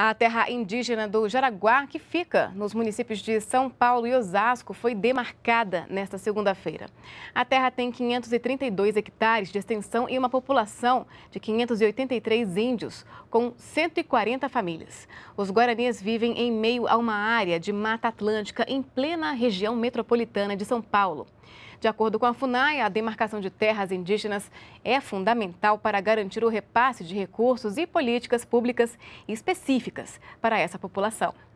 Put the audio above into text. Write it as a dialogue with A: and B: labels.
A: A terra indígena do Jaraguá, que fica nos municípios de São Paulo e Osasco, foi demarcada nesta segunda-feira. A terra tem 532 hectares de extensão e uma população de 583 índios, com 140 famílias. Os guaranis vivem em meio a uma área de Mata Atlântica em plena região metropolitana de São Paulo. De acordo com a FUNAI, a demarcação de terras indígenas é fundamental para garantir o repasse de recursos e políticas públicas específicas específicas para essa população.